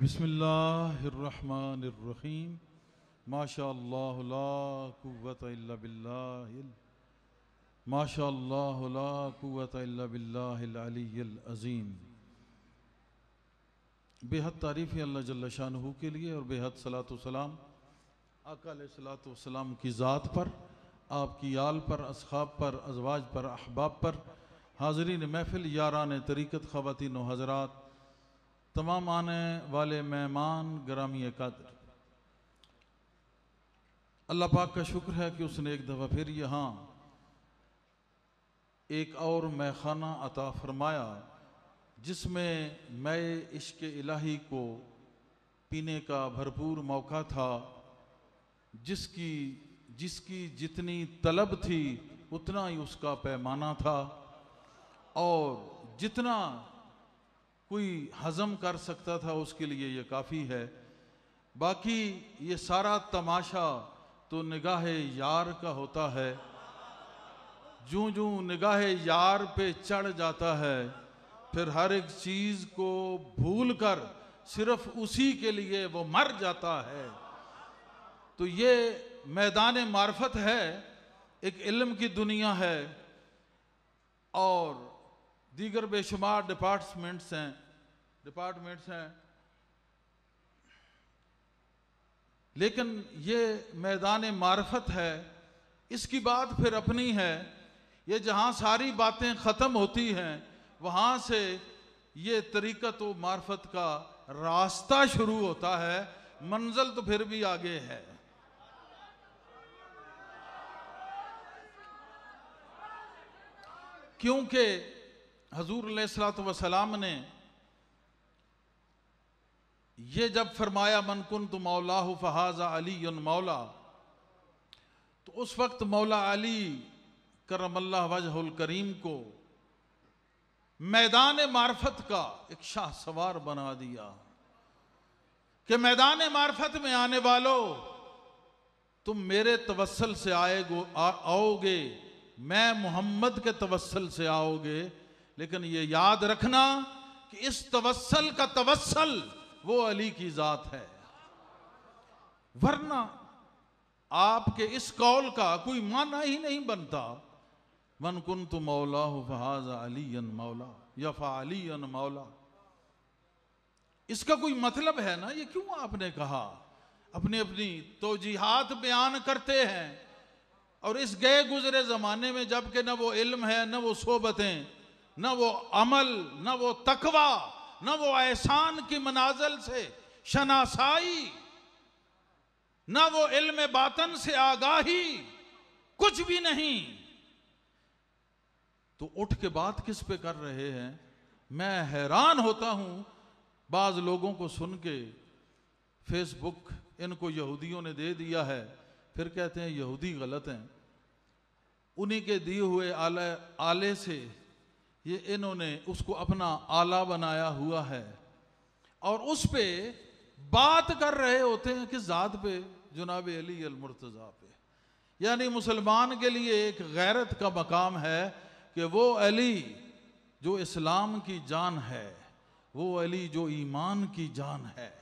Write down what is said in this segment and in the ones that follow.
बसमीम माशा कुत माशा कुत अज़ीम बेहद तारीफ़ अल्लाह जल्ला शाह के लिए और बेहद सलातम अकाल सलातम की ज़ात पर आपकी आल पर असहाब पर अजवाज पर अहबाब पर हाजरीन महफिल यारान तरीक़त ख़वान हजरात तमाम आने वाले मेहमान ग्रामीय कदर अल्लाह पाक का शुक्र है कि उसने एक दफ़ा फिर यहाँ एक और मैखाना अता फरमाया जिसमें मैं इश्क इलाही को पीने का भरपूर मौका था जिसकी जिसकी जितनी तलब थी उतना ही उसका पैमाना था और जितना कोई हजम कर सकता था उसके लिए ये काफ़ी है बाकी ये सारा तमाशा तो निगाह यार का होता है जू जू निगाह यार पे चढ़ जाता है फिर हर एक चीज़ को भूल कर सिर्फ उसी के लिए वो मर जाता है तो ये मैदान मार्फत है एक इल्म की दुनिया है और दीगर बेशुमार डिपार्टमेंट्स हैं डिपार्टमेंट्स हैं लेकिन ये मैदान मार्फत है इसकी बात फिर अपनी है ये जहाँ सारी बातें ख़त्म होती हैं वहाँ से ये तरीक़त व मार्फत का रास्ता शुरू होता है मंजिल तो फिर भी आगे है क्योंकि हजूर सलात वसलाम ने ये जब फरमाया मनकुन तो मौला फहाजा अली मौला तो उस वक्त मौला अली करमल्ला वजहुल करीम को मैदान मार्फत का एक शाह सवार बना दिया कि मैदान मार्फत में आने वालों तुम मेरे तवसल से आएगो आओगे मैं मोहम्मद के तवसल से आओगे लेकिन ये याद रखना कि इस तवसल का तवसल वो अली की ज़ात है वरना आपके इस कौल का कोई माना ही नहीं बनता मन कुन तो मौला अली मौला यफा अलीन मौला इसका कोई मतलब है ना ये क्यों आपने कहा अपनी अपनी तोजीहात बयान करते हैं और इस गए गुजरे ज़माने में जबकि न वो इल्म है न वो सोबतें न वो अमल न वो तकवा न वो एहसान की मनाजल से शनासाई न वो इल्म बातन से आगाही कुछ भी नहीं तो उठ के बात किस पे कर रहे हैं मैं हैरान होता हूं बाज लोगों को सुन के फेसबुक इनको यहूदियों ने दे दिया है फिर कहते हैं यहूदी गलत हैं उन्हीं के दिए हुए आले आले से ये इन्होंने उसको अपना आला बनाया हुआ है और उस पे बात कर रहे होते हैं कि ज़ात पे जनाब अली अलमरतज़ा पे यानी मुसलमान के लिए एक गैरत का मकाम है कि वो अली जो इस्लाम की जान है वो अली जो ईमान की जान है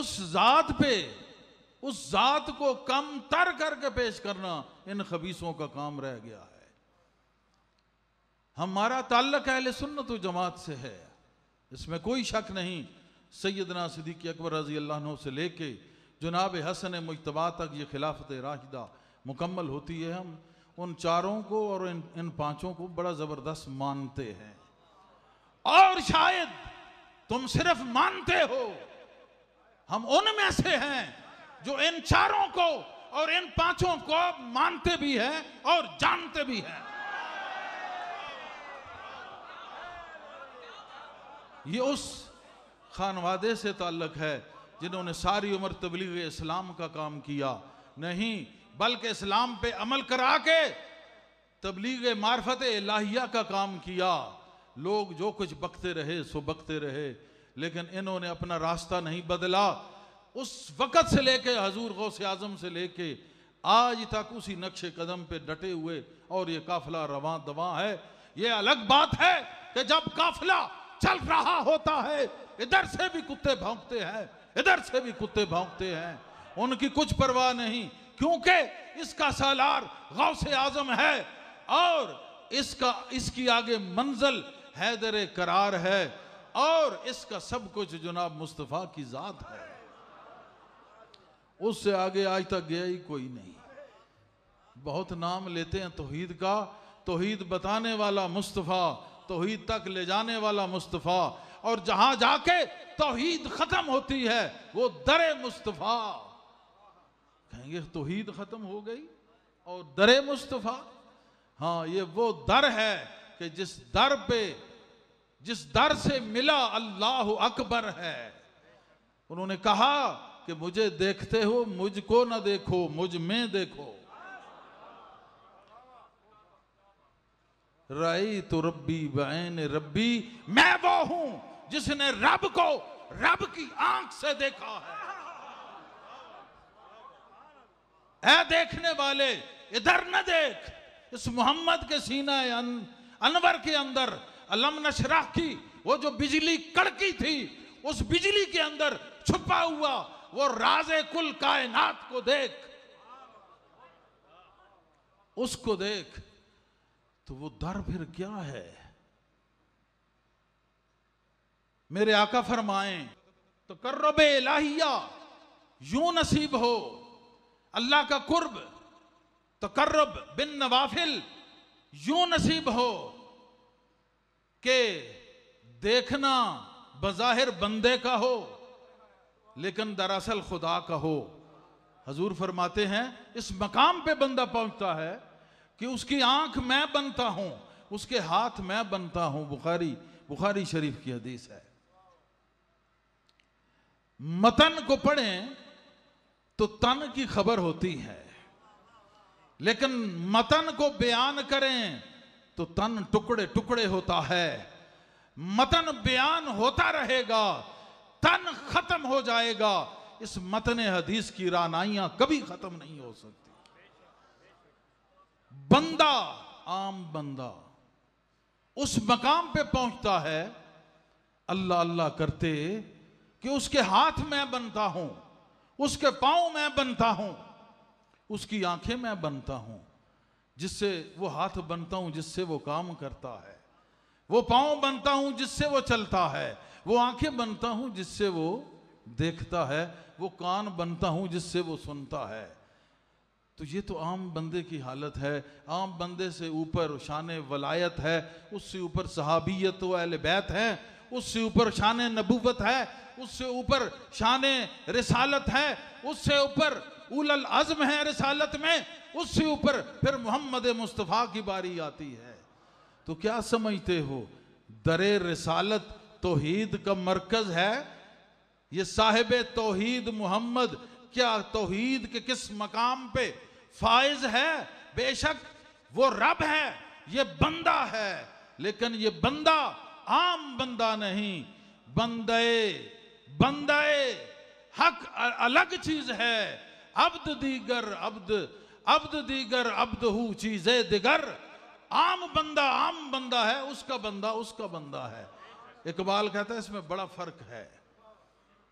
उस ज़ात पे उस ज़ात को कम तर करके पेश करना इन खबीसों का काम रह गया है हमारा ताल्लक अहल सुन्नत जमात से है इसमें कोई शक नहीं सैदना सिद्दीक अकबर रजी अल्लाह से लेके जनाब हसन मुशतबा तक ये खिलाफत राहिदा मुकम्मल होती है हम उन चारों को और इन इन पाँचों को बड़ा ज़बरदस्त मानते हैं और शायद तुम सिर्फ मानते हो हम उनमें से हैं जो इन चारों को और इन पांचों को मानते भी हैं और जानते भी हैं ये उस खानवादे से ताल्लक है जिन्होंने सारी उम्र तबलीग इस्लाम का काम किया नहीं बल्कि इस्लाम पे अमल करा के तबलीग मार्फत लाहिया का काम किया लोग जो कुछ बकते रहे सो बकते रहे लेकिन इन्होंने अपना रास्ता नहीं बदला उस वक़्त से लेके हजूर गौ से आजम से लेके आज तक उसी नक्शे कदम पे डटे हुए और ये काफिला रवा दवा है ये अलग बात है कि जब काफिला चल रहा होता है इधर से भी कुत्ते भौंकते हैं इधर से भी कुत्ते भौंकते हैं उनकी कुछ परवाह नहीं क्योंकि इसका सालार गौ से आजम है और इसका इसकी आगे मंजिल हैदर करार है और इसका सब कुछ जनाब मुस्तफ़ा की ज़ात है उससे आगे आज तक गया ही कोई नहीं बहुत नाम लेते हैं तोहीद का तोहीद बताने वाला मुस्तफ़ा तोहीद तक ले जाने वाला मुस्तफ़ा और जहां जाके तोहीद ख़त्म होती है वो दरे मुस्तफ़ा कहेंगे तोहीद ख़त्म हो गई और दरे मुस्तफ़ा हाँ ये वो दर है कि जिस दर पे जिस दर से मिला अल्लाह अकबर है उन्होंने कहा कि मुझे देखते हो मुझको ना देखो मुझ में देखो रई तो रब्बी बैन रब्बी मैं वो हूं जिसने रब को रब की आंख से देखा है ऐ देखने वाले इधर न देख इस मोहम्मद के सीना अन, अनवर के अंदर अलम नशराह की वो जो बिजली कड़की थी उस बिजली के अंदर छुपा हुआ वो राजे कुल कायनात को देख उसको देख तो वो दर फिर क्या है मेरे आका फरमाए तो कर्रब लाहिया यू नसीब हो अल्लाह का कुर्ब तो कर्रब बिन नवाफिल यू नसीब हो के देखना बज़ाहिर बंदे का हो लेकिन दरअसल खुदा का हो हजूर फरमाते हैं इस मकाम पे बंदा पहुंचता है कि उसकी आंख मैं बनता हूं उसके हाथ मैं बनता हूं बुखारी बुखारी शरीफ की हदीस है मतन को पढ़ें तो तन की खबर होती है लेकिन मतन को बयान करें तो तन टुकड़े टुकड़े होता है मतन बयान होता रहेगा तन खत्म हो जाएगा इस मतन हदीस की रानाइयां कभी खत्म नहीं हो सकती बंदा आम बंदा उस मकाम पे पहुंचता है अल्लाह अल्लाह करते कि उसके हाथ में बनता हूं उसके पांव मैं बनता हूं उसकी आंखें मैं बनता हूं जिससे वो हाथ बनता हूं जिससे वो काम करता है वो पांव बनता हूं जिससे वो चलता है वो आंखें बनता हूं जिससे वो देखता है वो कान बनता हूं जिससे वो सुनता है तो ये तो आम बंदे की हालत है आम बंदे से ऊपर शान वलायत है उससे ऊपर सहाबियत वाल तो बैत है उससे ऊपर शान नबूबत है उससे ऊपर शान रसालत है उससे ऊपर उल अज़म है रसालत में उससे ऊपर फिर मोहम्मद मुस्तफ़ा की बारी आती है तो क्या समझते हो दरे रसालत तोहीद का मरकज़ है ये साहेब तोहीद मोहम्मद क्या तोहीद के किस मकाम पे फाइज है बेशक वो रब है ये बंदा है लेकिन ये बंदा आम बंदा नहीं बंदे बंदे हक अलग चीज है अब्द दीगर अब्द अब्द दीगर अब्द हु चीजें दिगर आम बंदा आम बंदा है उसका बंदा उसका बंदा है इकबाल कहता है इसमें बड़ा फर्क है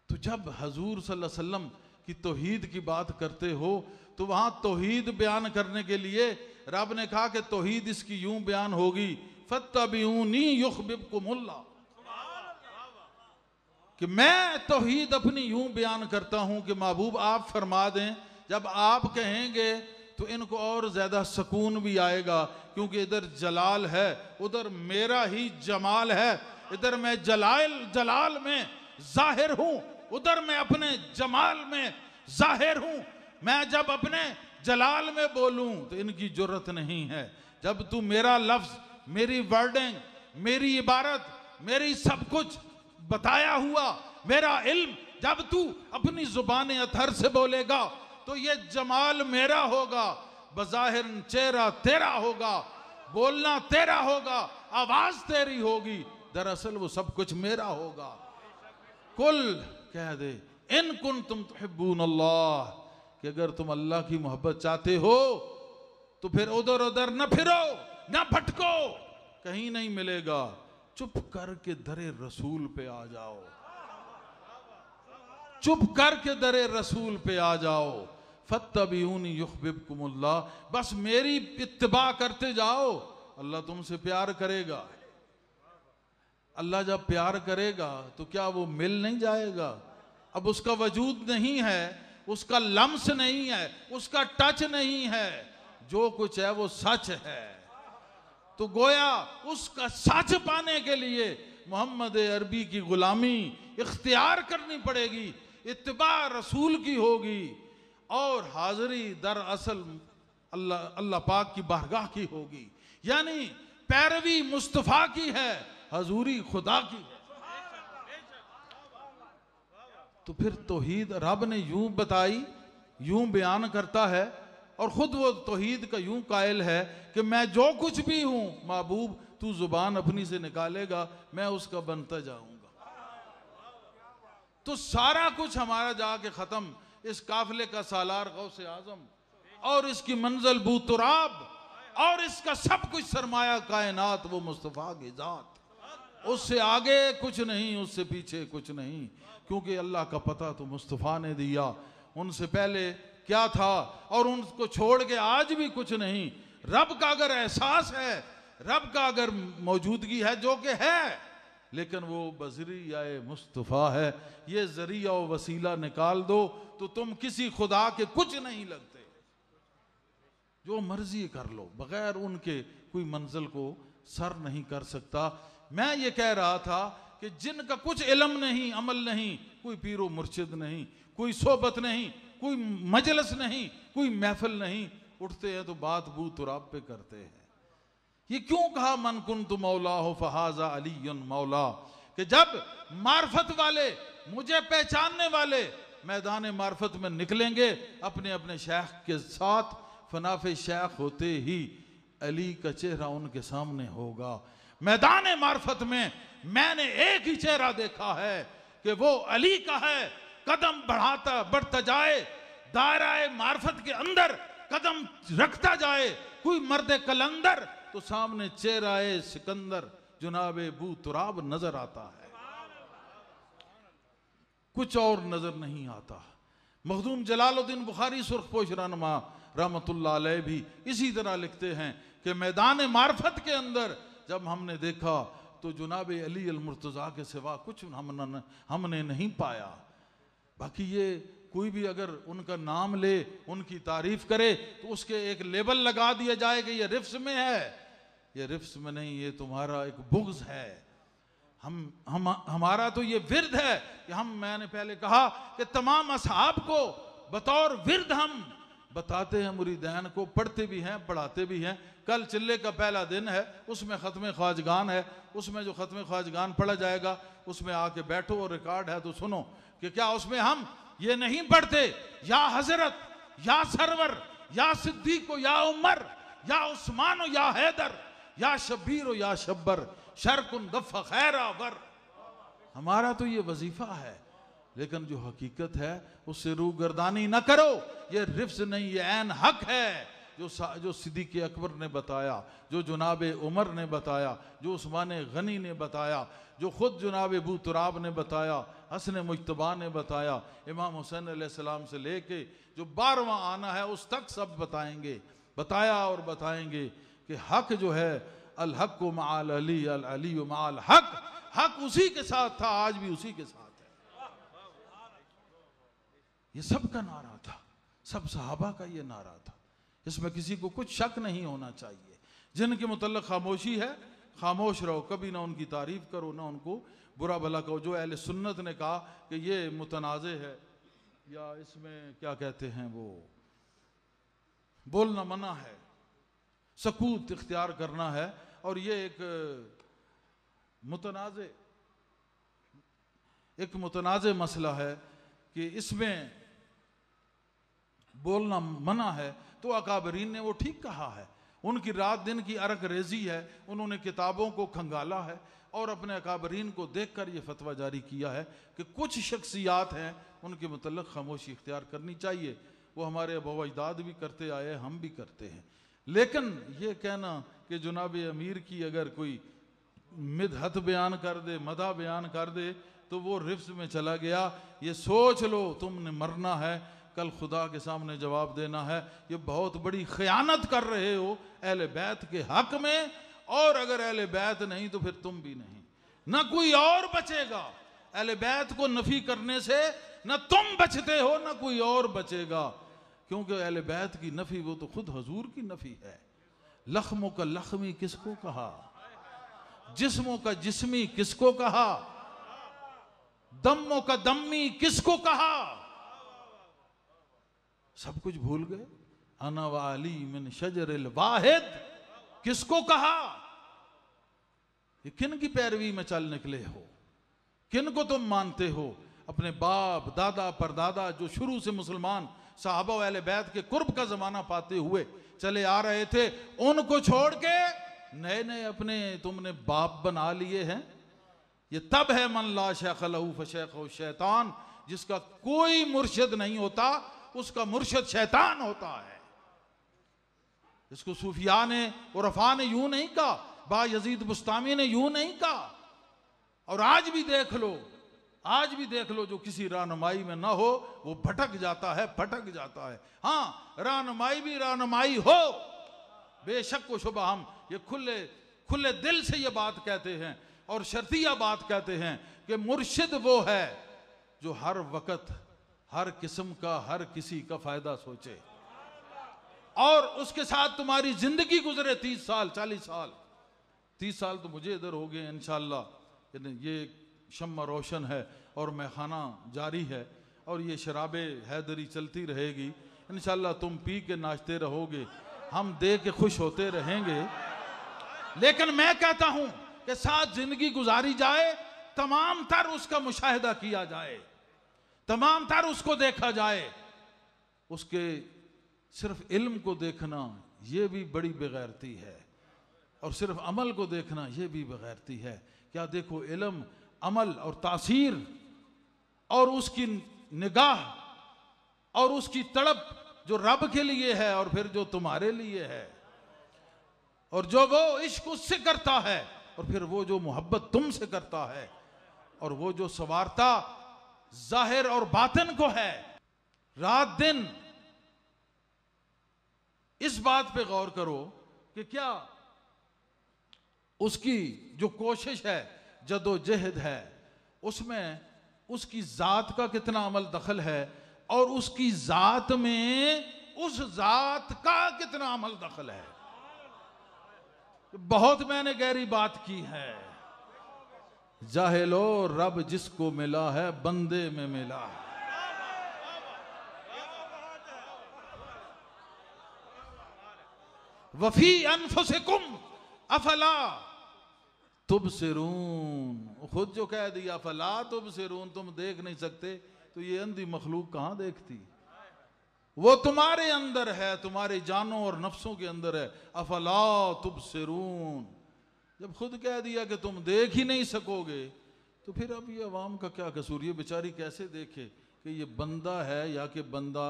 तो जब हजूर सल्लल्लाहु अलैहि वसल्लम कि तोहीद की बात करते हो तो वहां तोहीद बयान करने के लिए रब ने कहा कि तोहीद इसकी यूं बयान होगी फत्ता भी ऊ नी फतबीनी युखबिब कुमुल्ला कि मैं तोहीद अपनी यूं बयान करता हूं कि महबूब आप फरमा दें जब आप कहेंगे तो इनको और ज़्यादा सुकून भी आएगा क्योंकि इधर जलाल है उधर मेरा ही जमाल है इधर मैं जलाल जलाल में जाहिर हूं उधर मैं अपने जमाल में जाहिर हूं मैं जब अपने जलाल में बोलूं तो इनकी जरूरत नहीं है जब तू मेरा लफ्ज मेरी वर्डिंग मेरी इबारत मेरी सब कुछ बताया हुआ मेरा इल्म जब तू अपनी जुबान अथर से बोलेगा तो ये जमाल मेरा होगा बज़ाहिर चेहरा तेरा होगा बोलना तेरा होगा आवाज तेरी होगी दरअसल वो सब कुछ मेरा होगा कुल कह दे इन कुन तुम तहबून अल्लाह कि अगर तुम अल्लाह की मोहब्बत चाहते हो तो फिर उधर उधर ना फिरो ना भटको कहीं नहीं मिलेगा चुप करके दरे रसूल पे आ जाओ चुप करके दरे रसूल पे आ जाओ फतबीन कुमल्ला बस मेरी इतबा करते जाओ अल्लाह तुमसे प्यार करेगा अल्लाह जब प्यार करेगा तो क्या वो मिल नहीं जाएगा अब उसका वजूद नहीं है उसका लम्स नहीं है उसका टच नहीं है जो कुछ है वो सच है तो गोया उसका सच पाने के लिए मोहम्मद अरबी की गुलामी इख्तियार करनी पड़ेगी इतबा रसूल की होगी और दर दरअसल अल्लाह अल्लाह पाक की बारगाह की होगी यानी पैरवी मुस्तफ़ा की है हजूरी खुदा की तो फिर तोहीद रब ने यूं बताई यूं बयान करता है और ख़ुद वो तोहीद का यूं कायल है कि मैं जो कुछ भी हूं महबूब तू ज़ुबान अपनी से निकालेगा मैं उसका बनता जाऊंगा तो सारा कुछ हमारा जाके ख़त्म इस काफिले का सालार से आज़म और इसकी मंजिल बूतराब और इसका सब कुछ सरमाया कायनात वो मुस्तफ़ा की ज़ात उससे आगे कुछ नहीं उससे पीछे कुछ नहीं क्योंकि अल्लाह का पता तो मुस्तफ़ा ने दिया उनसे पहले क्या था और उनको छोड़ के आज भी कुछ नहीं रब का अगर एहसास है रब का अगर मौजूदगी है जो कि है लेकिन वो बजरिया मुस्तफ़ा है ये जरिया और वसीला निकाल दो तो तुम किसी खुदा के कुछ नहीं लगते जो मर्जी कर लो बगैर उनके कोई मंजिल को सर नहीं कर सकता मैं ये कह रहा था कि जिनका कुछ इलम नहीं अमल नहीं कोई पीरो मुर्शिद नहीं कोई सोबत नहीं कोई मजलस नहीं कोई महफिल नहीं उठते हैं तो बात बू तुराब पे करते हैं ये क्यों कहा मन कुन तो मौला हो फहाजा अली मौला कि जब मार्फत वाले मुझे पहचानने वाले मैदान मार्फत में निकलेंगे अपने अपने शेख के साथ फनाफे शेख होते ही अली का चेहरा उनके सामने होगा मैदान मार्फत में मैंने एक ही चेहरा देखा है कि वो अली का है कदम बढ़ाता बढ़ता जाए दायरा मार्फत के अंदर कदम रखता जाए कोई मर्द कलंदर तो सामने चेहरा सिकंदर जुनाब बू तुराब नजर आता है कुछ और नजर नहीं आता मखदूम जलालुद्दीन बुखारी सुरखपोश रनमा रहमत भी इसी तरह लिखते हैं कि मैदान मार्फत के अंदर जब हमने देखा तो जुनाब अली अलमरतज़ा के सिवा कुछ हमने हमने नहीं पाया बाकी ये कोई भी अगर उनका नाम ले उनकी तारीफ करे तो उसके एक लेबल लगा दिया जाए कि ये रिफ्स में है ये रिफ्स में नहीं ये तुम्हारा एक बुग्ज है हम हम हमारा तो ये विरद है कि हम मैंने पहले कहा कि तमाम असहाब को बतौर विरद हम बताते हैं मुरीदैन को पढ़ते भी हैं पढ़ाते भी हैं कल चिल्ले का पहला दिन है उसमें ख़त्म ख्वाजगान है उसमें जो ख़त्म ख्वाजगान पढ़ा जाएगा उसमें आके बैठो और रिकॉर्ड है तो सुनो कि क्या उसमें हम ये नहीं पढ़ते या हजरत या सरवर या सिद्दीक को या उमर या उस्मान या हैदर या शब्बीर या शब्बर शरकुन दफ़ खैरावर हमारा तो ये वजीफा है लेकिन जो हकीकत है उससे रूगर्दानी ना करो ये रिफ्स नहीं ये एन हक है जो जो सिद्दीक अकबर ने बताया जो जनाब उमर ने बताया जो उस्मान गनी ने बताया जो ख़ुद जनाब अबू तुराब ने बताया हसन मुशतबा ने बताया इमाम हुसैन आसलम से ले कर जो बारवा आना है उस तक सब बताएँगे बताया और बताएँगे कि हक जो है अलहक माल अली अल माल हक हक उसी के साथ था आज भी उसी के साथ है ये सब का नारा था सब सहाबा का ये नारा था इसमें किसी को कुछ शक नहीं होना चाहिए जिनके मुतल खामोशी है खामोश रहो कभी ना उनकी तारीफ करो ना उनको बुरा भला कहो जो अहल सुन्नत ने कहा कि ये मुतनाज़ है या इसमें क्या कहते हैं वो बोलना मना है सकूत इख्तियार करना है और ये एक मुतनाज़ एक मुतनाज़ मसला है कि इसमें बोलना मना है तो अकाबरीन ने वो ठीक कहा है उनकी रात दिन की अरक रेजी है उन्होंने किताबों को खंगाला है और अपने अकाबरीन को देख कर ये फतवा जारी किया है कि कुछ शख्सियात हैं उनके मतलब खामोशी इख्तियार करनी चाहिए वो हमारे अब अजदाद भी करते आए हम भी करते हैं लेकिन ये कहना कि जनाब अमीर की अगर कोई मिदहत बयान कर दे मदा बयान कर दे तो वो रिफ्स में चला गया ये सोच लो तुमने मरना है कल खुदा के सामने जवाब देना है ये बहुत बड़ी ख़यानत कर रहे हो अहल बैत के हक में और अगर अहल बैत नहीं तो फिर तुम भी नहीं ना कोई और बचेगा अहल बैत को नफ़ी करने से ना तुम बचते हो ना कोई और बचेगा क्योंकि अहल बैत की नफ़ी वो तो खुद हजूर की नफ़ी है लखमों का लखमी किसको कहा जिस्मों का जिस्मी किसको कहा दमों का दम्मी किसको कहा सब कुछ भूल गए अनवाली मिन शजर वाहिद किसको कहा ये किन की पैरवी में चल निकले हो किन को तुम मानते हो अपने बाप दादा परदादा जो शुरू से मुसलमान साहबा वाले बैत के कुर्ब का जमाना पाते हुए चले आ रहे थे उनको छोड़ के नए नए अपने तुमने बाप बना लिए हैं ये तब है मन ला शेख लहू शेख शैतान जिसका कोई मुर्शिद नहीं होता उसका मुर्शद शैतान होता है इसको सूफिया ने और रफा ने यूं नहीं कहा बा यजीद मुस्तामी ने यूं नहीं कहा और आज भी देख लो आज भी देख लो जो किसी रानमाई में ना हो वो भटक जाता है भटक जाता है हाँ रानमाई भी रानमाई हो बेशक को शुभ हम ये खुले खुले दिल से ये बात कहते हैं और शर्तिया बात कहते हैं कि मुर्शिद वो है जो हर वक्त हर किस्म का हर किसी का फायदा सोचे और उसके साथ तुम्हारी जिंदगी गुजरे तीस साल चालीस साल तीस साल तो मुझे इधर हो गए इनशाला ये शम रोशन है और मैखाना जारी है और ये शराबे हैदरी चलती रहेगी इन तुम पी के नाचते रहोगे हम दे के खुश होते रहेंगे लेकिन मैं कहता हूं कि साथ जिंदगी गुजारी जाए तमाम तर उसका मुशाह किया जाए तमाम तार उसको देखा जाए उसके सिर्फ इल्म को देखना यह भी बड़ी बगैरती है और सिर्फ अमल को देखना यह भी बगैरती है क्या देखो इलम अमल और तासीर और उसकी निगाह और उसकी तड़प जो रब के लिए है और फिर जो तुम्हारे लिए है और जो वो इश्क उससे करता है और फिर वो जो मोहब्बत तुमसे करता है और वो जो सवारता जाहिर और बातन को है रात दिन इस बात पे गौर करो कि क्या उसकी जो कोशिश है जदोजहद है उसमें उसकी ज़ात का कितना अमल दखल है और उसकी ज़ात में उस ज़ात का कितना अमल दखल है बहुत मैंने गहरी बात की है जाहेलो रब जिसको मिला है बंदे में मिला है वफी अनफ से कुम अफला तुब से रून खुद जो कह दिया अफला तुब से रून तुम देख नहीं सकते तो ये अंधी मखलूक कहां देखती वो तुम्हारे अंदर है तुम्हारे जानों और नफ्सों के अंदर है अफला तुब से रून जब खुद कह दिया कि तुम देख ही नहीं सकोगे तो फिर अब ये अवाम का क्या कसूर ये बेचारी कैसे देखे कि ये बंदा है या कि बंदा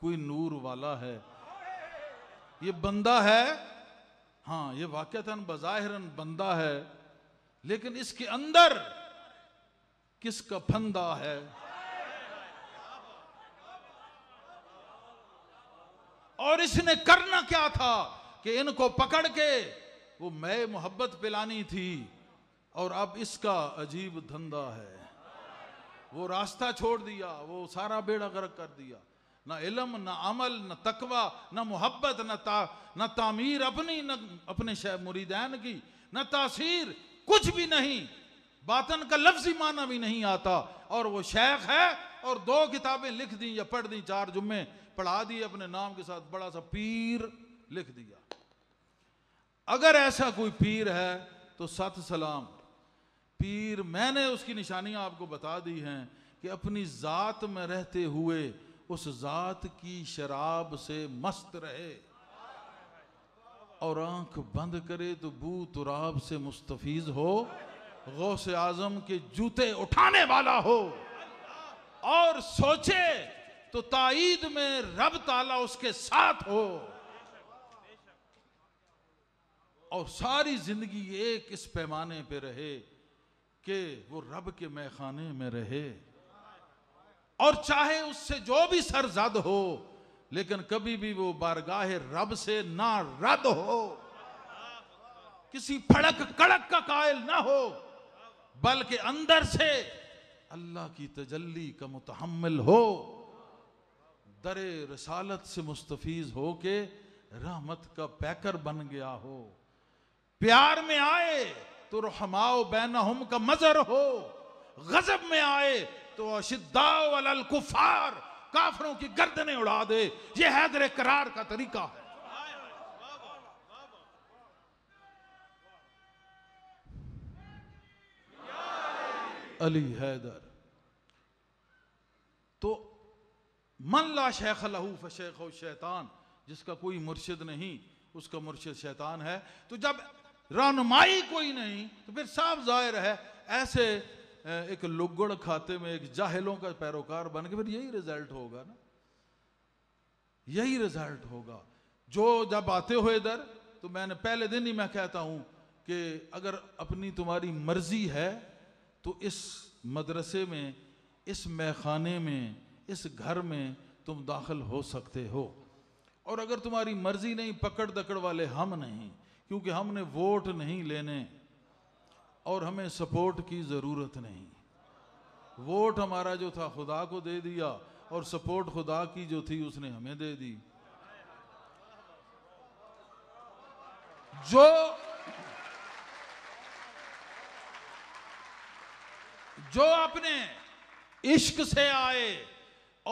कोई नूर वाला है ये बंदा है हाँ ये वाक़ता बज़ाहिरन बंदा है लेकिन इसके अंदर किसका फंदा है और इसने करना क्या था कि इनको पकड़ के वो मैं मोहब्बत पिलानी थी और अब इसका अजीब धंधा है वो रास्ता छोड़ दिया वो सारा बेड़ा गर्क कर दिया ना इलम ना अमल ना तकवा ना मोहब्बत ना ता ना तामीर अपनी न अपने शह मुरीदैन की ना तासीर कुछ भी नहीं बातन का लफ्जी माना भी नहीं आता और वो शेख है और दो किताबें लिख दी या पढ़ दी चार जुम्मे पढ़ा दिए अपने नाम के साथ बड़ा सा पीर लिख दिया अगर ऐसा कोई पीर है तो सत सलाम पीर मैंने उसकी निशानियां आपको बता दी हैं कि अपनी ज़ात में रहते हुए उस ज़ात की शराब से मस्त रहे और आंख बंद करे तो बू तुराब से मुस्तफीज हो गौ से आजम के जूते उठाने वाला हो और सोचे तो ताइद में रब ताला उसके साथ हो और सारी ज़िंदगी एक इस पैमाने पे रहे कि वो रब के मैखाने में रहे और चाहे उससे जो भी सर जद हो लेकिन कभी भी वो बारगाह रब से ना रद हो किसी फड़क कड़क का कायल ना हो बल्कि अंदर से अल्लाह की तजल्ली का मुतहमल हो दर रसालत से मुस्तफीज होके रहमत का पैकर बन गया हो प्यार में आए तो रहमाओ बैनहुम का मजर हो गजब में आए तो अशिद्दाओ कुफार काफरों की गर्दने उड़ा दे ये हैदर करार का तरीका है अली हैदर तो मन ला शेख लहू शेख शैतान जिसका कोई मुर्शिद नहीं उसका मुर्शिद शैतान है तो जब रहनुमाई कोई नहीं तो फिर साफ जाहिर है ऐसे एक लुगड़ खाते में एक जाहिलों का पैरोकार बन के फिर यही रिजल्ट होगा ना यही रिजल्ट होगा जो जब आते हो इधर तो मैंने पहले दिन ही मैं कहता हूं कि अगर अपनी तुम्हारी मर्जी है तो इस मदरसे में इस मैखाने में इस घर में तुम दाखिल हो सकते हो और अगर तुम्हारी मर्जी नहीं पकड़ दकड़ वाले हम नहीं क्योंकि हमने वोट नहीं लेने और हमें सपोर्ट की ज़रूरत नहीं वोट हमारा जो था खुदा को दे दिया और सपोर्ट खुदा की जो थी उसने हमें दे दी जो जो अपने इश्क से आए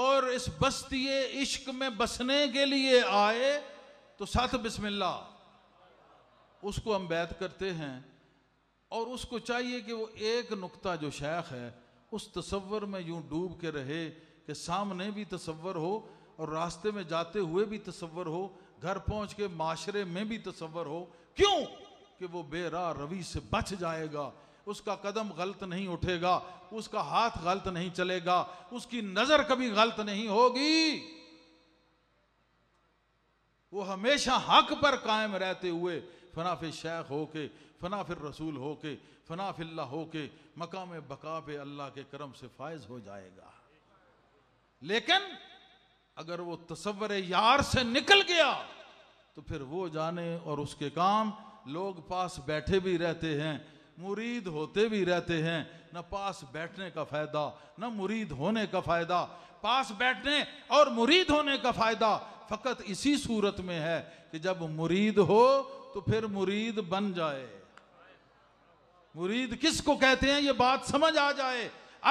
और इस बस्ती इश्क में बसने के लिए आए तो साथ बिस्मिल्लाह उसको हम बैत करते हैं और उसको चाहिए कि वो एक नुक्ता जो शेख है उस तस्वर में यूं डूब के रहे कि सामने भी तस्वर हो और रास्ते में जाते हुए भी तस्वर हो घर पहुंच के माशरे में भी तस्वर हो क्यों कि वो बेरा रवि से बच जाएगा उसका कदम गलत नहीं उठेगा उसका हाथ गलत नहीं चलेगा उसकी नजर कभी गलत नहीं होगी वो हमेशा हक पर कायम रहते हुए फ़ना फ़िर शेख हो के फ़ना फ़िर रसूल हो के फ़ना फ़िल्ला हो के मकाम बका पे अल्लाह के करम से फायज हो जाएगा लेकिन अगर वो तस्वर यार से निकल गया तो फिर वो जाने और उसके काम लोग पास बैठे भी रहते हैं मुरीद होते भी रहते हैं न पास बैठने का फ़ायदा न मुरीद होने का फ़ायदा पास बैठने और मुरीद होने का फ़ायदा फ़कत इसी सूरत में है कि जब मुरीद हो तो फिर मुरीद बन जाए मुरीद किसको कहते हैं ये बात समझ आ जाए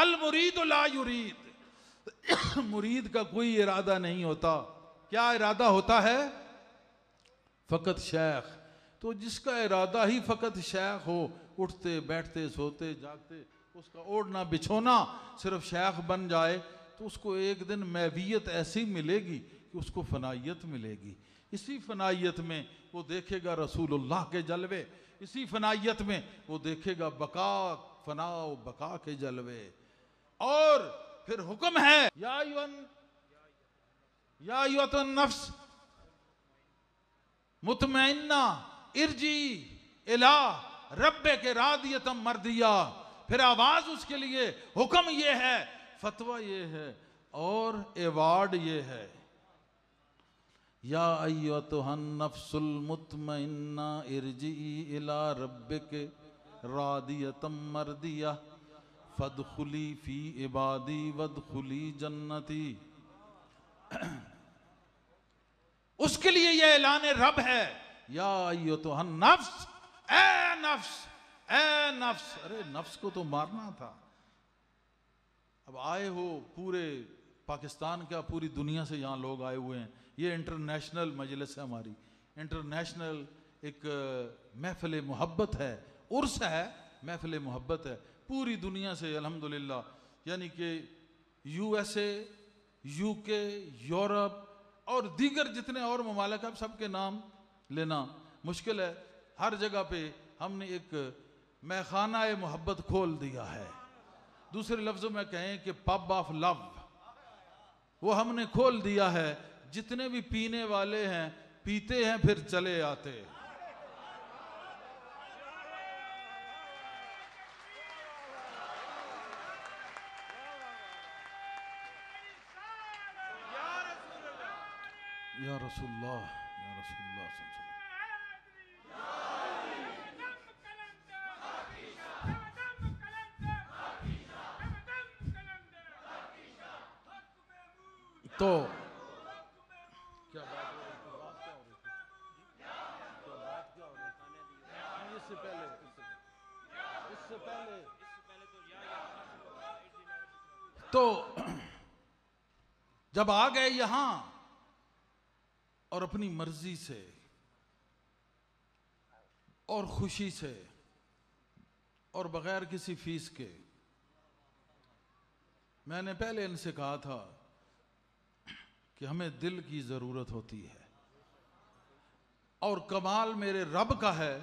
अल मुरीद ला युरीद मुरीद का कोई इरादा नहीं होता क्या इरादा होता है फ़कत शेख तो जिसका इरादा ही फ़कत शेख हो उठते बैठते सोते जागते उसका ओढ़ना बिछोना सिर्फ शेख बन जाए तो उसको एक दिन मैवियत ऐसी मिलेगी कि उसको फनाइत मिलेगी इसी फनाइत में वो देखेगा रसूलुल्लाह के जलवे इसी फनाइत में वो देखेगा बका फनाओ बका के जलवे और फिर हुक्म है या युन या युतन नफ्स मुतमैना इर्जी इला रब्बे के रादियतम मर्दिया फिर आवाज उसके लिए हुक्म ये है फतवा ये है और एवार्ड ये है या अयतुहन्नफसुल मुतमन्ना इरजी इला रब्बिक रादियतम मरदिया फदखुली फी इबादी वदखुली जन्नती उसके लिए यह ऐलान रब है या अयतुहन नफ्स ए नफ्स ए नफ्स अरे नफ्स को तो मारना था अब आए हो पूरे पाकिस्तान का पूरी दुनिया से यहां लोग आए हुए हैं ये इंटरनेशनल मजलिस है हमारी इंटरनेशनल एक महफिल मोहब्बत है उर्स है महफिल मोहब्बत है पूरी दुनिया से अल्हम्दुलिल्लाह यानी कि यूएसए यूके यूरोप और दीगर जितने और ममालक सब के नाम लेना मुश्किल है हर जगह पे हमने एक मैखाना मोहब्बत खोल दिया है दूसरे लफ्ज़ों में कहें कि पब ऑफ लव वो हमने खोल दिया है जितने भी पीने वाले हैं पीते हैं फिर चले आते या रसूल्लाह या रसूल्लाह तो पहले तो जब आ गए यहां और अपनी मर्जी से और खुशी से और बगैर किसी फीस के मैंने पहले इनसे कहा था कि हमें दिल की ज़रूरत होती है और कमाल मेरे रब का है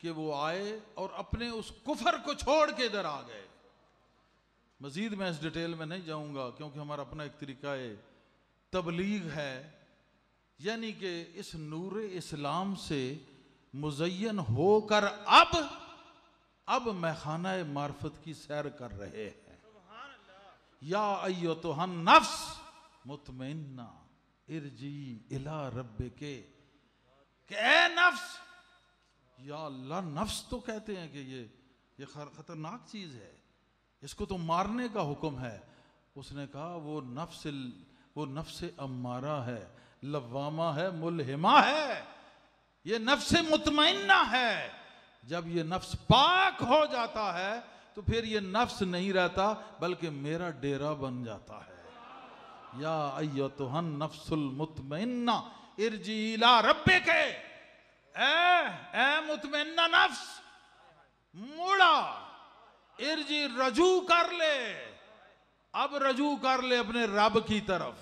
कि वो आए और अपने उस कुफर को छोड़ के इधर आ गए मजीद मैं इस डिटेल में नहीं जाऊंगा क्योंकि हमारा अपना एक तरीका है तबलीग है यानी कि इस नूर इस्लाम से मुजयन होकर अब अब मैखाना मार्फत की सैर कर रहे हैं या अयो तो हम नफ्स मुतमिना इर्जी इला रब के नफ्स या अल्लाह नफ्स तो कहते हैं कि ये ये ख़तरनाक चीज़ है इसको तो मारने का हुक्म है उसने कहा वो नफ्स वो नफ्स अम्मारा है लवामा है मुलहिमा है ये नफ्स मुतमना है जब ये नफ्स पाक हो जाता है तो फिर ये नफ्स नहीं रहता बल्कि मेरा डेरा बन जाता है या अय्यो तो नफ्सुल मुतमना इर्जी इला रब्बे के मुतमना नफ्स मुड़ा इर्जी रजू कर ले अब रजू कर ले अपने रब की तरफ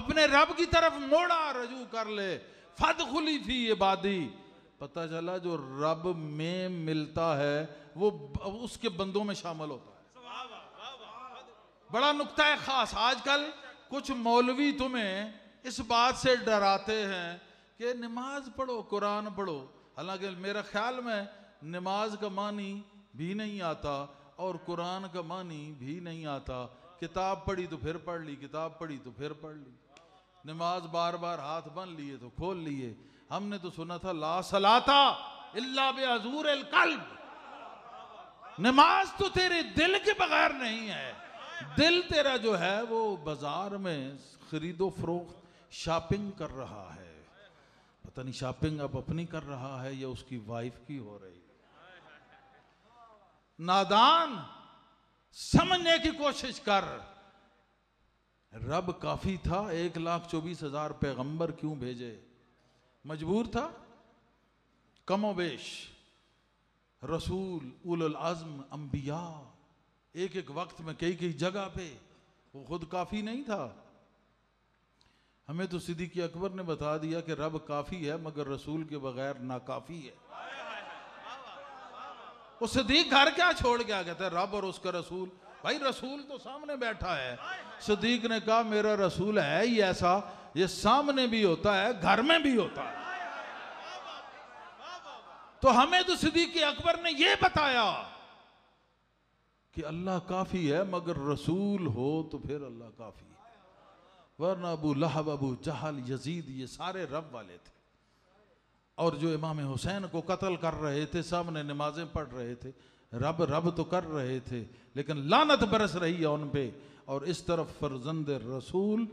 अपने रब की तरफ मोड़ा रजू कर ले फद खुली थी ये बादी पता चला जो रब में मिलता है वो उसके बंदों में शामिल होता है बड़ा नुकता है खास आजकल कुछ मौलवी तुम्हें इस बात से डराते हैं कि नमाज पढ़ो कुरान पढ़ो हालांकि मेरा ख्याल में नमाज का मानी भी नहीं आता और कुरान का मानी भी नहीं आता किताब पढ़ी तो फिर पढ़ ली किताब पढ़ी तो फिर पढ़ ली नमाज बार बार हाथ बन लिए तो खोल लिए हमने तो सुना था ला सलाता इल्ला बे हजूर अल कल्ब नमाज तो तेरे दिल के बगैर नहीं है दिल तेरा जो है वो बाजार में खरीदो फरोख्त शॉपिंग कर रहा है पता नहीं शॉपिंग अब अपनी कर रहा है या उसकी वाइफ की हो रही है नादान समझने की कोशिश कर रब काफी था एक लाख चौबीस हजार पैगंबर क्यों भेजे मजबूर था कमोबेश रसूल उल आज़म अंबिया एक एक वक्त में कई कई जगह पे वो खुद काफ़ी नहीं था हमें तो सिद्दीकी अकबर ने बता दिया कि रब काफ़ी है मगर रसूल के बगैर नाकाफ़ी है वो सिद्दीक घर क्या छोड़ के आ गया था रब और उसका रसूल भाई रसूल तो सामने बैठा है सिद्दीक ने कहा मेरा रसूल है ही ऐसा ये सामने भी होता है घर में भी होता है तो हमें तो सिद्दीक अकबर ने यह बताया कि अल्लाह काफ़ी है मगर रसूल हो तो फिर अल्लाह काफ़ी है वरना Abu Lahab Abu Jahl Yazid ये सारे रब वाले थे और जो इमाम हुसैन को कत्ल कर रहे थे सब ने नमाजें पढ़ रहे थे रब रब तो कर रहे थे लेकिन लानत बरस रही है उन पे और इस तरफ फरजंद रसूल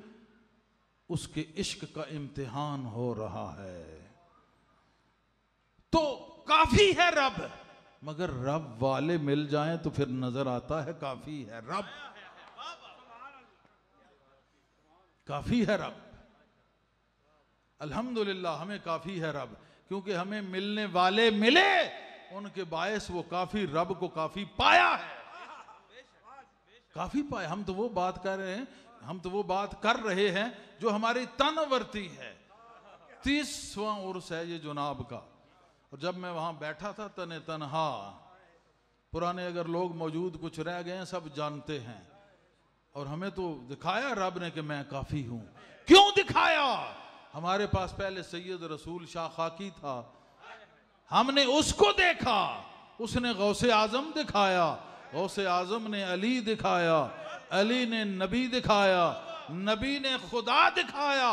उसके इश्क का इम्तिहान हो रहा है तो काफी है रब मगर रब वाले मिल जाएं तो फिर नजर आता है काफी है रब काफ़ी है रब अल्हम्दुलिल्लाह हमें काफ़ी है रब क्योंकि हमें मिलने वाले मिले उनके बायस वो काफ़ी रब को काफ़ी पाया है काफ़ी पाया हम तो वो बात कर रहे हैं हम तो वो बात कर रहे हैं जो हमारी तनवर्ती है तीसवा उर्स है ये जुनाब का और जब मैं वहां बैठा था तने तनहा पुराने अगर लोग मौजूद कुछ रह गए हैं सब जानते हैं और हमें तो दिखाया रब ने कि मैं काफ़ी हूँ क्यों दिखाया हमारे पास पहले सैयद रसूल शाह खाकी था हमने उसको देखा उसने गौसे आजम दिखाया गौसे आजम ने अली दिखाया अली ने नबी दिखाया नबी ने खुदा दिखाया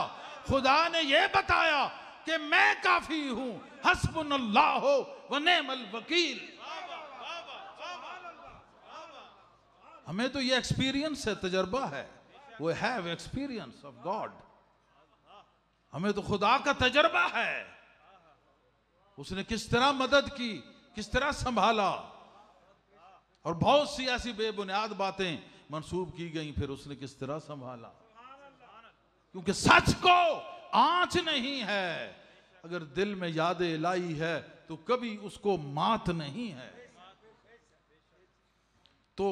खुदा ने यह बताया कि मैं काफ़ी हूँ अल्लाह हो वकील हमें तो ये एक्सपीरियंस है तजर्बा है वो हैव एक्सपीरियंस ऑफ गॉड हमें तो खुदा का तजर्बा है उसने किस तरह मदद की किस तरह संभाला और बहुत सी ऐसी बेबुनियाद बातें मंसूब की गई फिर उसने किस तरह संभाला क्योंकि सच को आंच नहीं है अगर दिल में याद लाई है तो कभी उसको मात नहीं है तो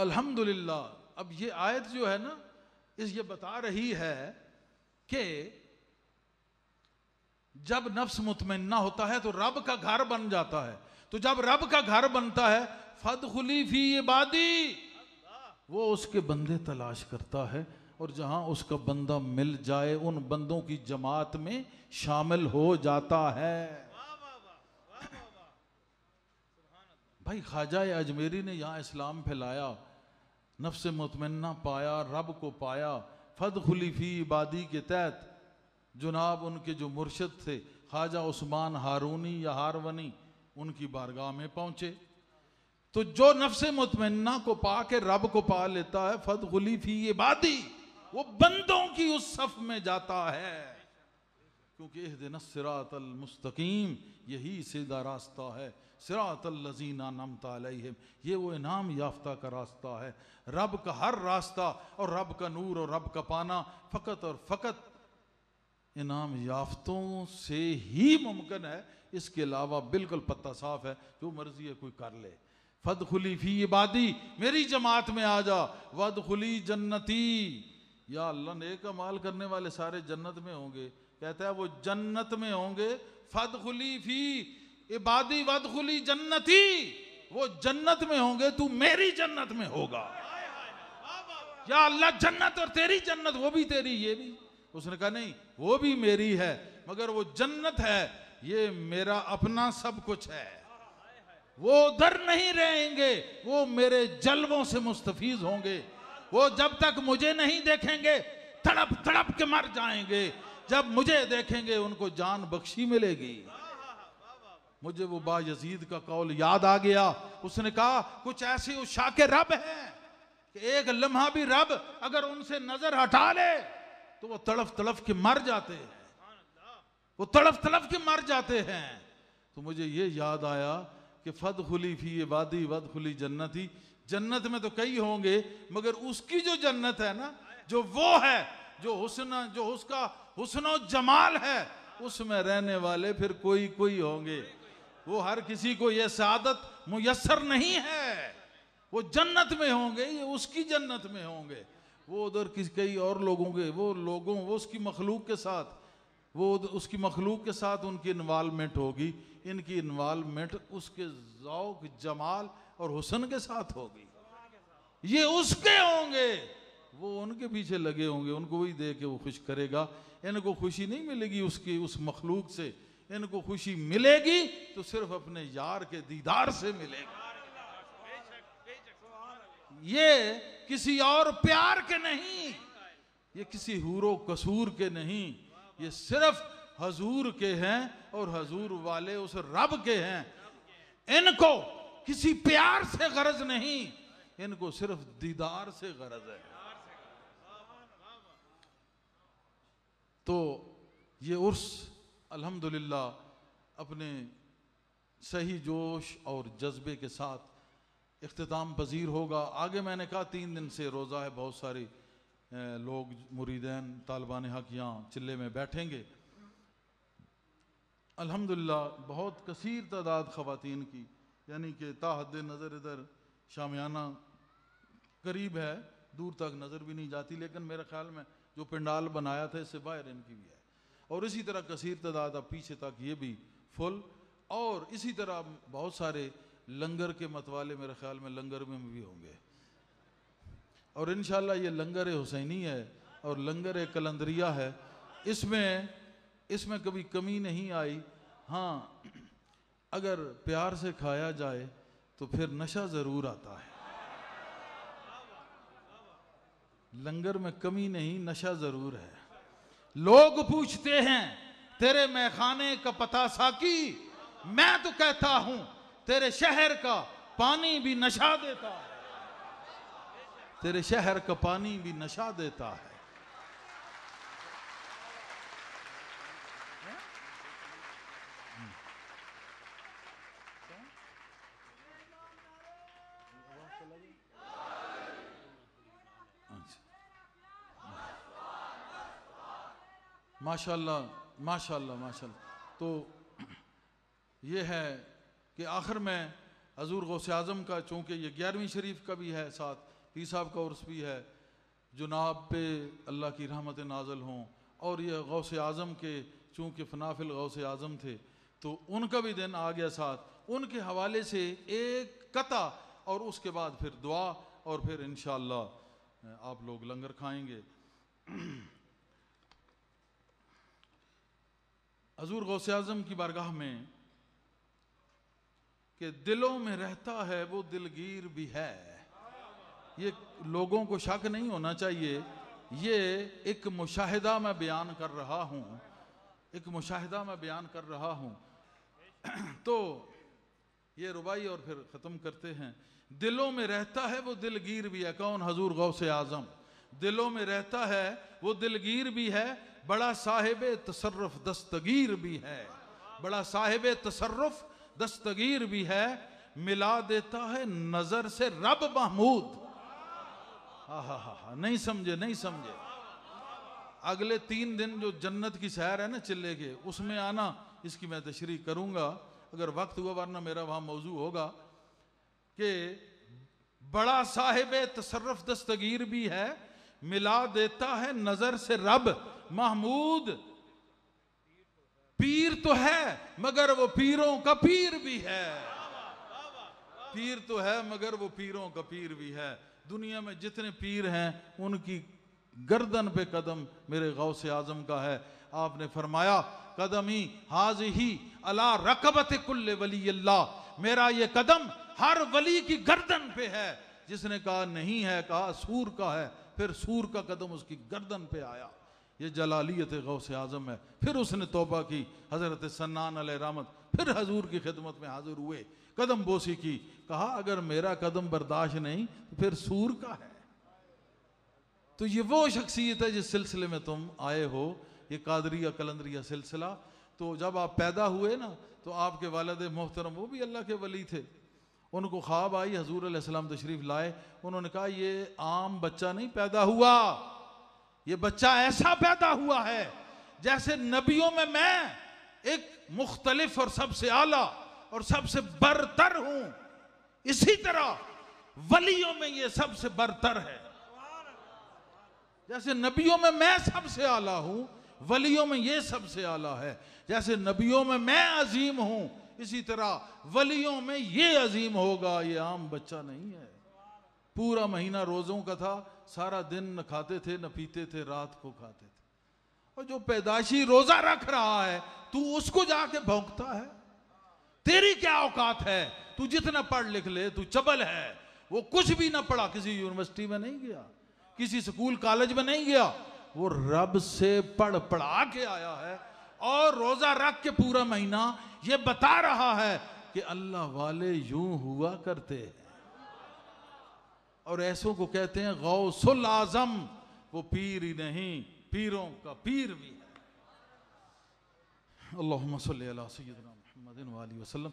अल्हम्दुलिल्लाह अब ये आयत जो है ना इस ये बता रही है कि जब नफ्स मुतमन्ना होता है तो रब का घर बन जाता है तो जब रब का घर बनता है फद खुली फी इबादी वो उसके बंदे तलाश करता है और जहां उसका बंदा मिल जाए उन बंदों की जमात में शामिल हो जाता है भाई ख्वाजा अजमेरी ने यहाँ इस्लाम फैलाया नफ्स मतमन्ना पाया रब को पाया फद खुलीफी इबादी के तहत जनाब उनके जो मुर्शद थे ख्वाजा उस्मान हारूनी या हारवनी उनकी बारगाह में पहुँचे तो जो नफ्स मतमन्ना को पा के रब को पा लेता है फद खुलीफी इबादी वो बंदों की उस सफ में जाता है क्योंकि एह दिन सिरातल मुस्तकीम यही सीधा रास्ता है सरातल्लजीना नमता अलहम ये वो इनाम याफ्ता का रास्ता है रब का हर रास्ता और रब का नूर और रब का पाना फ़कत और फ़कत इनाम याफ्तों से ही मुमकिन है इसके अलावा बिल्कुल पत्ता साफ है जो मर्जी है कोई कर ले फद खुली फी इबादी मेरी जमात में आ जा वद खुली जन्नती या अल्लाह नेक कमाल करने वाले सारे जन्नत में होंगे कहता है वो जन्नत में होंगे फद खुली फी इबादी वदखुली जन्नती वो जन्नत में होंगे तू मेरी जन्नत में होगा या अल्लाह जन्नत और तेरी जन्नत वो भी तेरी ये भी उसने कहा नहीं वो भी मेरी है मगर वो जन्नत है ये मेरा अपना सब कुछ है वो उधर नहीं रहेंगे वो मेरे जलवों से मुस्तफीज होंगे वो जब तक मुझे नहीं देखेंगे तड़प तड़प के मर जाएंगे जब मुझे देखेंगे उनको जान बख्शी मिलेगी मुझे वो बा यजीद का कौल याद आ गया उसने कहा कुछ ऐसे उषा के रब हैं कि एक लम्हा भी रब अगर उनसे नजर हटा ले तो वो तड़फ तड़फ के मर जाते हैं वो तड़फ तड़फ के मर जाते हैं तो मुझे ये याद आया कि फद खुली फी ये वादी वद खुली जन्नत ही जन्नत में तो कई होंगे मगर उसकी जो जन्नत है ना जो वो है जो हुसन जो उसका हुसनो जमाल है उसमें रहने वाले फिर कोई कोई होंगे वो हर किसी को ये शादत मुयसर नहीं है वो जन्नत में होंगे ये उसकी जन्नत में होंगे वो उधर किस कई और लोगों के वो लोगों वो उसकी मखलूक के साथ वो उसकी मखलूक के साथ उनकी इन्वालमेंट होगी इनकी इन्वालमेंट उसके जौक जमाल और हुसन के साथ होगी ये उसके होंगे वो उनके पीछे लगे होंगे उनको वही दे के वो खुश करेगा इनको खुशी नहीं मिलेगी उसकी उस मखलूक से इनको खुशी मिलेगी तो सिर्फ अपने यार के दीदार से मिलेगी ये किसी और प्यार के नहीं ये किसी हूरो कसूर के नहीं ये सिर्फ हजूर के हैं और हजूर वाले उस रब के हैं इनको किसी प्यार से गरज नहीं इनको सिर्फ दीदार से गरज है तो ये उर्स अल्हम्दुलिल्लाह अपने सही जोश और जज्बे के साथ अख्ताम पजीर होगा आगे मैंने कहा तीन दिन से रोज़ा है बहुत सारे लोग मुरीदैन तालिबान हक यहाँ चिल्ले में बैठेंगे अल्हम्दुलिल्लाह बहुत कसीर तादाद ख़वातीन की यानी कि ताहद नज़र इधर शामियाना करीब है दूर तक नज़र भी नहीं जाती लेकिन मेरे ख्याल में जो पंडाल बनाया था इससे बाहर इनकी भी है और इसी तरह कसीर तदाद पीछे तक ये भी फुल और इसी तरह बहुत सारे लंगर के मतवाले मेरे ख्याल में लंगर में भी होंगे और इन ये लंगर हुसैनी है और लंगर कलंदरिया है इसमें इसमें कभी कमी नहीं आई हाँ अगर प्यार से खाया जाए तो फिर नशा ज़रूर आता है लंगर में कमी नहीं नशा ज़रूर है लोग पूछते हैं तेरे मैखाने का पता साकी मैं तो कहता हूं तेरे शहर का पानी भी नशा देता है तेरे शहर का पानी भी नशा देता है माशाल्लाह माशाल्लाह माशाल्लाह तो ये है कि आखिर में हजूर गौस आज़म का चूँकि ये ग्यारहवीं शरीफ का भी है साथ पी साहब का उर्स भी है जुनाब पे अल्लाह की रहमत नाजल हों और ये गौस आज़म के चूँकि फनाफिल गौस आज़म थे तो उनका भी दिन आ गया साथ उनके हवाले से एक कता और उसके बाद फिर दुआ और फिर इन आप लोग लंगर खाएँगे हजूर गौसे आजम की बारगाह में कि दिलों में रहता है वो दिलगीर भी है ये लोगों को शक नहीं होना चाहिए ये एक मुशाहिदा मैं बयान कर रहा हूं एक मुशाहिदा मैं बयान कर रहा हूं तो ये रुबाई और फिर ख़त्म करते हैं दिलों में रहता है वो दिलगीर भी है कौन हजूर गौ से आज़म दिलों में रहता है वो दिलगीर भी है बड़ा साहेब तसरफ दस्तगीर भी है बड़ा साहेब तसरफ दस्तगीर भी है मिला देता है नजर से रब महमूद हा हा हा नहीं समझे नहीं समझे अगले तीन दिन जो जन्नत की सैर है ना चिल्ले के उसमें आना इसकी मैं तशरी करूंगा अगर वक्त हुआ वरना मेरा वहां मौजू होगा कि बड़ा साहेब तसरफ दस्तगीर भी है मिला देता है नजर से रब महमूद पीर तो है मगर वो पीरों का पीर भी है पीर तो है मगर वो पीरों का पीर भी है दुनिया में जितने पीर हैं उनकी गर्दन पे कदम मेरे गौ से आजम का है आपने फरमाया ही हाज ही अला रकबत वली अल्लाह मेरा ये कदम हर वली की गर्दन पे है जिसने कहा नहीं है कहा सूर का है फिर सूर का कदम उसकी गर्दन पे आया ये जलालियत गौ से आज़म है फिर उसने तोबा की हज़रत सन्नान रामत फिर हजूर की खिदमत में हाजिर हुए कदम बोसी की कहा अगर मेरा कदम बर्दाश्त नहीं तो फिर सूर का है तो ये वो शख्सियत है जिस सिलसिले में तुम आए हो ये कादरिया कलंदरिया सिलसिला तो जब आप पैदा हुए ना तो आपके वालद मोहतरम वो भी अल्लाह के वली थे उनको ख्वाब आई हजूर अलैहिस्सलाम तशरीफ़ लाए उन्होंने कहा ये आम बच्चा नहीं पैदा हुआ ये बच्चा ऐसा पैदा हुआ है जैसे नबियों में मैं एक मुख्तलिफ और सबसे आला और सबसे बरतर हूं इसी तरह वलियों में ये सबसे बरतर है जैसे नबियों में मैं सबसे आला हूं वलियों में ये सबसे आला है जैसे नबियों में मैं अजीम हूं इसी तरह वलियों में ये अजीम होगा ये आम बच्चा नहीं है पूरा महीना रोज़ों का था सारा दिन न खाते थे न पीते थे रात को खाते थे और जो पैदाशी रोज़ा रख रहा है तू उसको जाके भोंकता है तेरी क्या औकात है तू जितना पढ़ लिख ले तू चबल है वो कुछ भी ना पढ़ा किसी यूनिवर्सिटी में नहीं गया किसी स्कूल कॉलेज में नहीं गया वो रब से पढ़ पढ़ा के आया है और रोजा रख के पूरा महीना ये बता रहा है कि अल्लाह वाले यूं हुआ करते हैं और ऐसों को कहते हैं गौसुल आजम वो पीर ही नहीं पीरों का पीर भी है अल्लाह सल्ला सैदना वाली वसलम